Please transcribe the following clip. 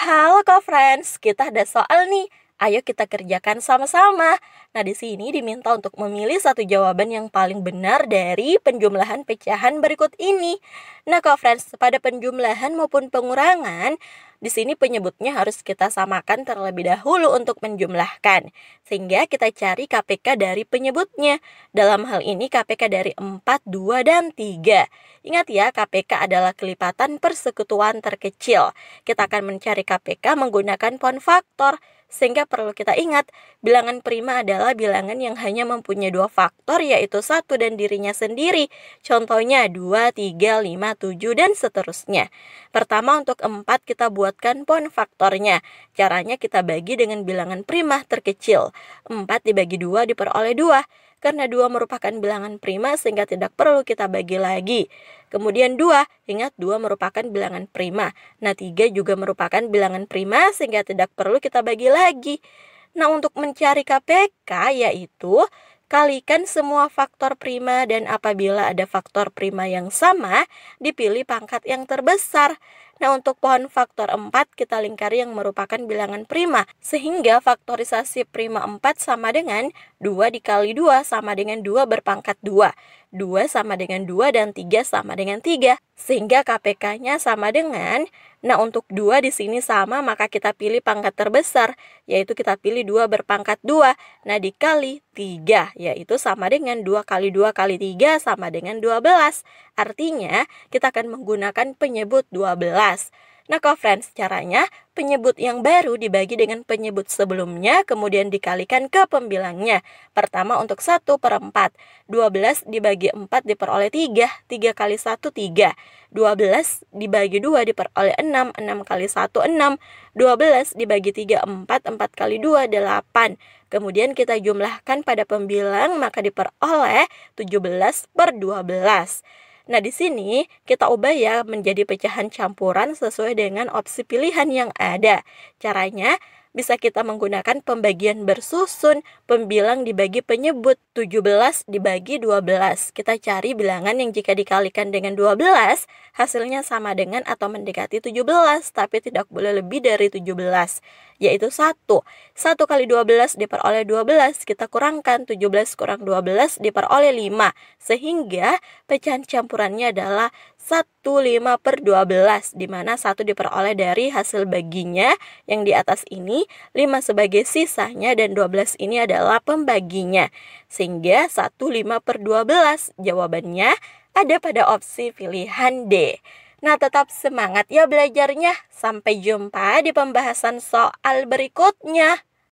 Halo co-friends, kita ada soal nih Ayo kita kerjakan sama-sama. Nah, di sini diminta untuk memilih satu jawaban yang paling benar dari penjumlahan pecahan berikut ini. Nah, kalau friends, pada penjumlahan maupun pengurangan, di sini penyebutnya harus kita samakan terlebih dahulu untuk menjumlahkan. Sehingga kita cari KPK dari penyebutnya. Dalam hal ini KPK dari 4, 2, dan 3. Ingat ya, KPK adalah kelipatan persekutuan terkecil. Kita akan mencari KPK menggunakan pon faktor. Sehingga perlu kita ingat, bilangan prima adalah bilangan yang hanya mempunyai dua faktor yaitu satu dan dirinya sendiri. Contohnya 2, 3, 5, 7 dan seterusnya. Pertama untuk 4 kita buatkan pohon faktornya. Caranya kita bagi dengan bilangan prima terkecil. 4 dibagi 2 diperoleh 2 karena dua merupakan bilangan prima sehingga tidak perlu kita bagi lagi. Kemudian dua, ingat dua merupakan bilangan prima. Nah tiga juga merupakan bilangan prima sehingga tidak perlu kita bagi lagi. Nah untuk mencari KPK yaitu kalikan semua faktor prima dan apabila ada faktor prima yang sama, dipilih pangkat yang terbesar. Nah, untuk pohon faktor 4 kita lingkari yang merupakan bilangan prima, sehingga faktorisasi prima 4 sama dengan 2 dikali 2 sama dengan 2 berpangkat 2. 2 sama dengan 2 dan 3 sama dengan 3, sehingga KPK-nya sama dengan Nah, untuk 2 di sini sama, maka kita pilih pangkat terbesar, yaitu kita pilih 2 berpangkat 2. Nah, dikali 3, yaitu sama dengan 2 kali 2 kali 3 sama dengan 12. Artinya, kita akan menggunakan penyebut 12. Nah, Nah, friends, caranya penyebut yang baru dibagi dengan penyebut sebelumnya kemudian dikalikan ke pembilangnya. Pertama untuk 1 per 4. 12 dibagi 4 diperoleh 3. 3 kali 1, 3. 12 dibagi 2 diperoleh 6. 6 kali 1, 6. 12 dibagi 3, 4. 4 kali 2, 8. Kemudian kita jumlahkan pada pembilang maka diperoleh 17 per 12. Nah, di sini kita ubah ya menjadi pecahan campuran sesuai dengan opsi pilihan yang ada. Caranya, bisa kita menggunakan pembagian bersusun, pembilang dibagi penyebut, 17 dibagi 12. Kita cari bilangan yang jika dikalikan dengan 12, hasilnya sama dengan atau mendekati 17, tapi tidak boleh lebih dari 17, yaitu 1. 1 kali 12 diperoleh 12, kita kurangkan 17 kurang 12 diperoleh 5, sehingga pecahan campurannya adalah 1 5 per 12 di mana 1 diperoleh dari hasil baginya yang di atas ini 5 sebagai sisanya dan 12 ini adalah pembaginya sehingga 1 5 per 12 jawabannya ada pada opsi pilihan D Nah, tetap semangat ya belajarnya. Sampai jumpa di pembahasan soal berikutnya.